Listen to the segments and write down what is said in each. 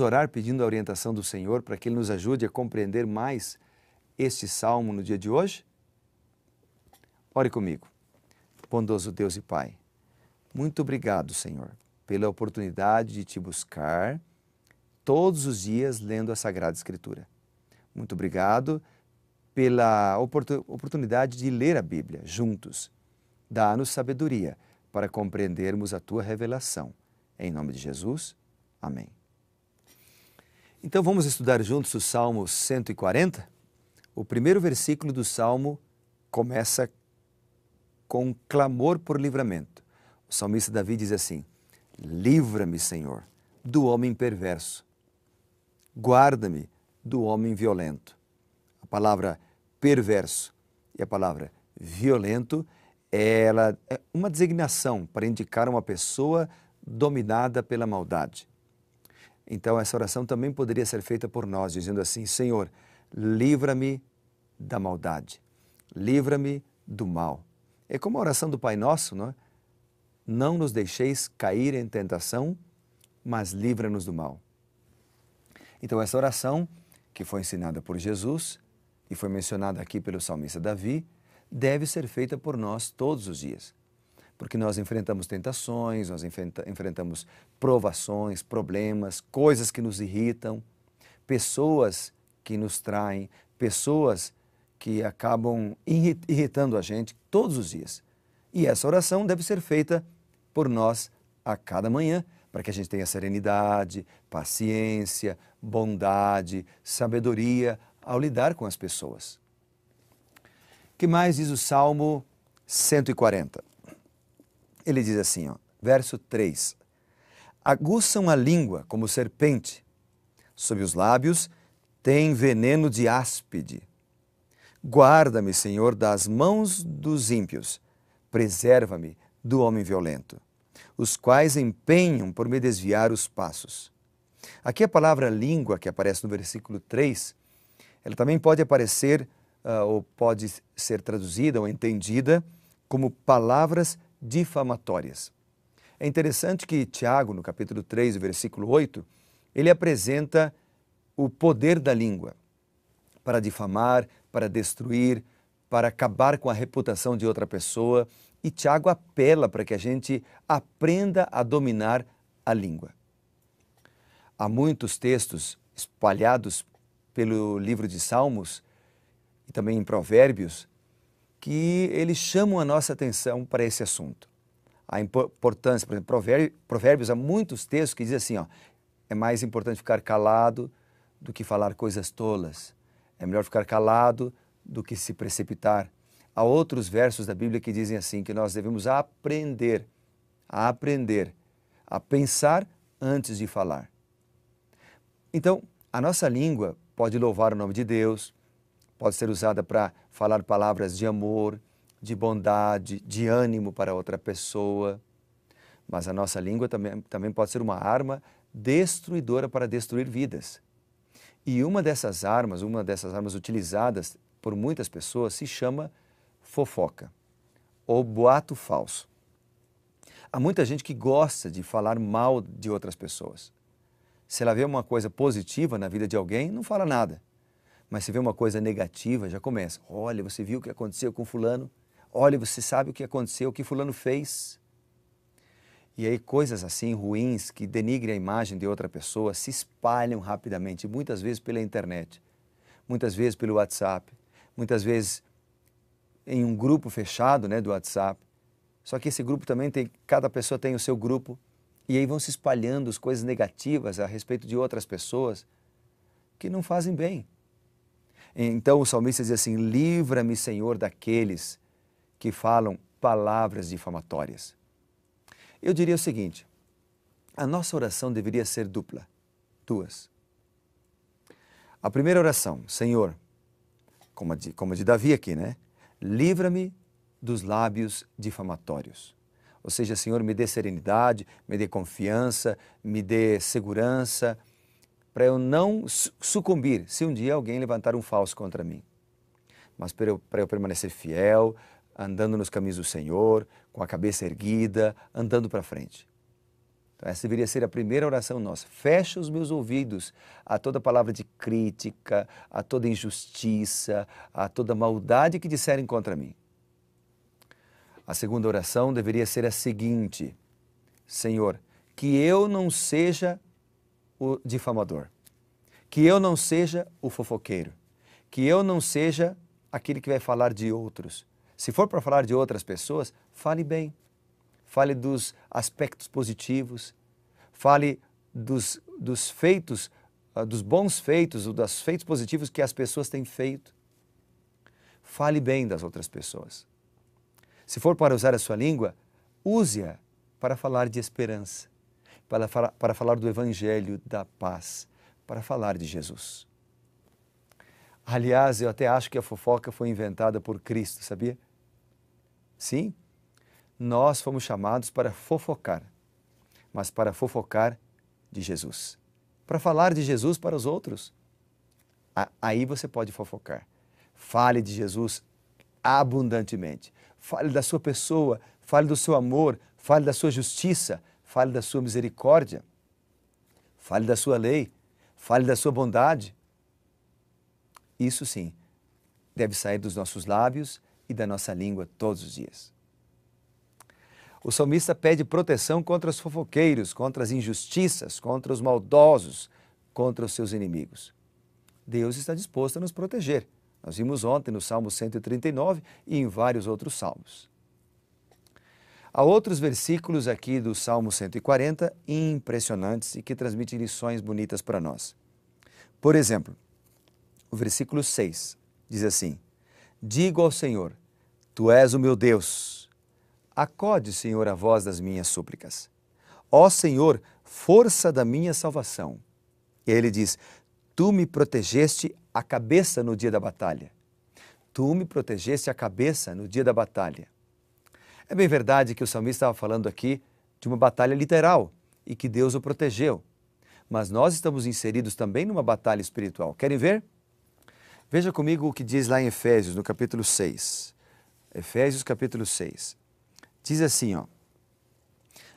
orar pedindo a orientação do Senhor para que Ele nos ajude a compreender mais este salmo no dia de hoje? Ore comigo. Bondoso Deus e Pai, muito obrigado, Senhor, pela oportunidade de te buscar todos os dias lendo a Sagrada Escritura. Muito obrigado pela oportunidade de ler a Bíblia juntos. Dá-nos sabedoria para compreendermos a tua revelação. Em nome de Jesus, amém. Então vamos estudar juntos o Salmo 140? O primeiro versículo do Salmo começa com um clamor por livramento. O salmista Davi diz assim: Livra-me, Senhor, do homem perverso. Guarda-me do homem violento. A palavra perverso e a palavra violento, ela é uma designação para indicar uma pessoa dominada pela maldade. Então, essa oração também poderia ser feita por nós, dizendo assim: Senhor, livra-me da maldade, livra-me do mal. É como a oração do Pai Nosso, não é? Não nos deixeis cair em tentação, mas livra-nos do mal. Então, essa oração, que foi ensinada por Jesus e foi mencionada aqui pelo salmista Davi, deve ser feita por nós todos os dias porque nós enfrentamos tentações, nós enfrenta enfrentamos provações, problemas, coisas que nos irritam, pessoas que nos traem, pessoas que acabam irritando a gente todos os dias. E essa oração deve ser feita por nós a cada manhã, para que a gente tenha serenidade, paciência, bondade, sabedoria ao lidar com as pessoas. que mais diz o Salmo 140? Ele diz assim, ó, verso 3: Aguçam a língua como serpente, sob os lábios tem veneno de áspide. Guarda-me, Senhor, das mãos dos ímpios, preserva-me do homem violento, os quais empenham por me desviar os passos. Aqui a palavra língua, que aparece no versículo 3, ela também pode aparecer uh, ou pode ser traduzida ou entendida como palavras difamatórias. É interessante que Tiago, no capítulo 3, versículo 8, ele apresenta o poder da língua para difamar, para destruir, para acabar com a reputação de outra pessoa. E Tiago apela para que a gente aprenda a dominar a língua. Há muitos textos espalhados pelo livro de Salmos e também em Provérbios que eles chamam a nossa atenção para esse assunto. A importância, por exemplo, provérbios, há muitos textos que dizem assim, ó, é mais importante ficar calado do que falar coisas tolas. É melhor ficar calado do que se precipitar. Há outros versos da Bíblia que dizem assim que nós devemos aprender a aprender a pensar antes de falar. Então, a nossa língua pode louvar o nome de Deus, pode ser usada para falar palavras de amor, de bondade, de ânimo para outra pessoa. Mas a nossa língua também, também pode ser uma arma destruidora para destruir vidas. E uma dessas armas, uma dessas armas utilizadas por muitas pessoas, se chama fofoca ou boato falso. Há muita gente que gosta de falar mal de outras pessoas. Se ela vê uma coisa positiva na vida de alguém, não fala nada. Mas se vê uma coisa negativa, já começa. Olha, você viu o que aconteceu com fulano? Olha, você sabe o que aconteceu, o que fulano fez? E aí coisas assim ruins que denigrem a imagem de outra pessoa se espalham rapidamente, muitas vezes pela internet, muitas vezes pelo WhatsApp, muitas vezes em um grupo fechado, né, do WhatsApp. Só que esse grupo também tem, cada pessoa tem o seu grupo, e aí vão se espalhando as coisas negativas a respeito de outras pessoas que não fazem bem. Então o salmista diz assim: Livra-me, Senhor, daqueles que falam palavras difamatórias. Eu diria o seguinte: a nossa oração deveria ser dupla, duas. A primeira oração, Senhor, como a de, como a de Davi aqui, né? Livra-me dos lábios difamatórios. Ou seja, Senhor, me dê serenidade, me dê confiança, me dê segurança, para eu não sucumbir se um dia alguém levantar um falso contra mim. Mas para eu, para eu permanecer fiel, andando nos caminhos do Senhor, com a cabeça erguida, andando para frente. Então, essa deveria ser a primeira oração nossa. Fecha os meus ouvidos a toda palavra de crítica, a toda injustiça, a toda maldade que disserem contra mim. A segunda oração deveria ser a seguinte: Senhor, que eu não seja o difamador, que eu não seja o fofoqueiro, que eu não seja aquele que vai falar de outros. Se for para falar de outras pessoas, fale bem, fale dos aspectos positivos, fale dos, dos feitos, ah, dos bons feitos, dos feitos positivos que as pessoas têm feito. Fale bem das outras pessoas. Se for para usar a sua língua, use-a para falar de esperança, para, para falar do Evangelho da Paz, para falar de Jesus. Aliás, eu até acho que a fofoca foi inventada por Cristo, sabia? Sim, nós fomos chamados para fofocar, mas para fofocar de Jesus. Para falar de Jesus para os outros. Aí você pode fofocar. Fale de Jesus abundantemente. Fale da sua pessoa, fale do seu amor, fale da sua justiça, fale da sua misericórdia, fale da sua lei, fale da sua bondade. Isso sim, deve sair dos nossos lábios e da nossa língua todos os dias. O salmista pede proteção contra os fofoqueiros, contra as injustiças, contra os maldosos, contra os seus inimigos. Deus está disposto a nos proteger. Nós vimos ontem no Salmo 139 e em vários outros salmos. Há outros versículos aqui do Salmo 140 impressionantes e que transmitem lições bonitas para nós. Por exemplo, o versículo 6 diz assim: Digo ao Senhor, Tu és o meu Deus. Acode, Senhor, a voz das minhas súplicas. Ó Senhor, força da minha salvação. E ele diz: Tu me protegeste a cabeça no dia da batalha. Tu me protegeste a cabeça no dia da batalha. É bem verdade que o salmista estava falando aqui de uma batalha literal e que Deus o protegeu. Mas nós estamos inseridos também numa batalha espiritual. Querem ver? Veja comigo o que diz lá em Efésios, no capítulo 6. Efésios, capítulo 6. Diz assim, ó.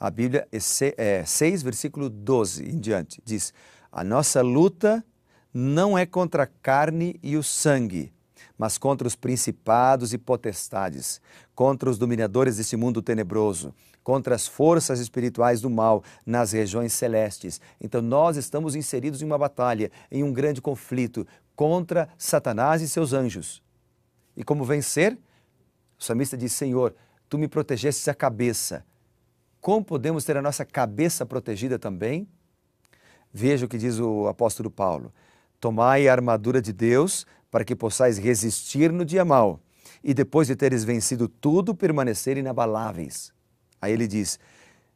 A Bíblia é 6, é versículo 12 em diante. Diz: A nossa luta não é contra a carne e o sangue, mas contra os principados e potestades, contra os dominadores desse mundo tenebroso, contra as forças espirituais do mal nas regiões celestes. Então, nós estamos inseridos em uma batalha, em um grande conflito contra Satanás e seus anjos. E como vencer? O salmista diz: Senhor, tu me protegestes a cabeça. Como podemos ter a nossa cabeça protegida também? Veja o que diz o apóstolo Paulo. Tomai a armadura de Deus para que possais resistir no dia mau e depois de teres vencido tudo, permanecer inabaláveis. Aí ele diz: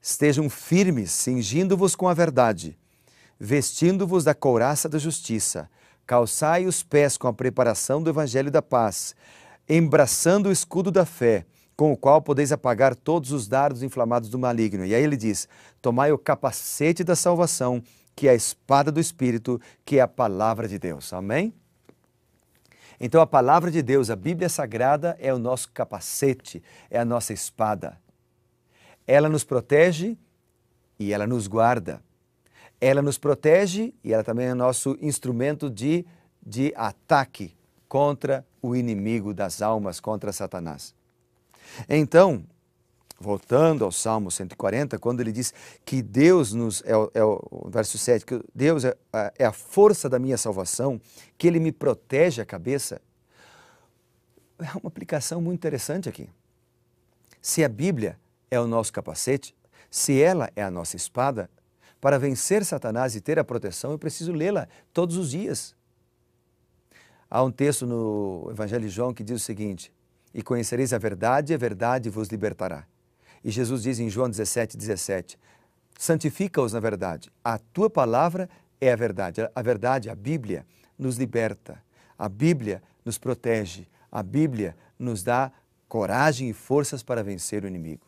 Estejam firmes, cingindo-vos com a verdade, vestindo-vos da couraça da justiça, calçai os pés com a preparação do evangelho da paz, embraçando o escudo da fé, com o qual podeis apagar todos os dardos inflamados do maligno. E aí ele diz: Tomai o capacete da salvação, que é a espada do espírito, que é a palavra de Deus. Amém? Então a palavra de Deus, a Bíblia Sagrada, é o nosso capacete, é a nossa espada. Ela nos protege e ela nos guarda. Ela nos protege e ela também é nosso instrumento de, de ataque contra o inimigo das almas, contra Satanás. Então, voltando ao Salmo 140, quando ele diz que Deus nos, é o, é o verso 7, que Deus é, é, é a força da minha salvação, que ele me protege a cabeça, é uma aplicação muito interessante aqui. Se a Bíblia é o nosso capacete, se ela é a nossa espada, para vencer Satanás e ter a proteção, eu preciso lê-la todos os dias. Há um texto no Evangelho de João que diz o seguinte: E conhecereis a verdade, e a verdade vos libertará. E Jesus diz em João 17, 17: santifica-os na verdade. A tua palavra é a verdade. A verdade, a Bíblia, nos liberta. A Bíblia nos protege. A Bíblia nos dá coragem e forças para vencer o inimigo.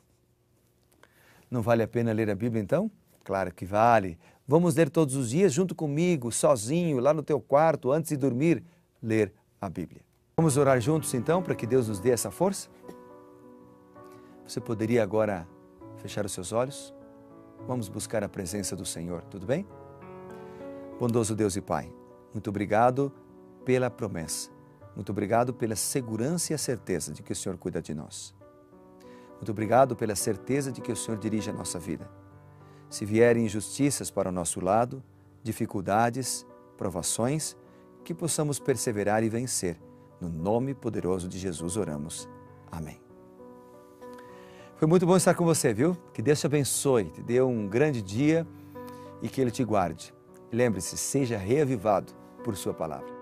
Não vale a pena ler a Bíblia então? Claro que vale. Vamos ler todos os dias junto comigo, sozinho, lá no teu quarto, antes de dormir, ler a Bíblia. Vamos orar juntos então para que Deus nos dê essa força? Você poderia agora fechar os seus olhos? Vamos buscar a presença do Senhor, tudo bem? Bondoso Deus e Pai, muito obrigado pela promessa. Muito obrigado pela segurança e a certeza de que o Senhor cuida de nós. Muito obrigado pela certeza de que o Senhor dirige a nossa vida. Se vierem injustiças para o nosso lado, dificuldades, provações, que possamos perseverar e vencer. No nome poderoso de Jesus oramos. Amém. Foi muito bom estar com você, viu? Que Deus te abençoe, te dê um grande dia e que Ele te guarde. Lembre-se, seja reavivado por Sua palavra.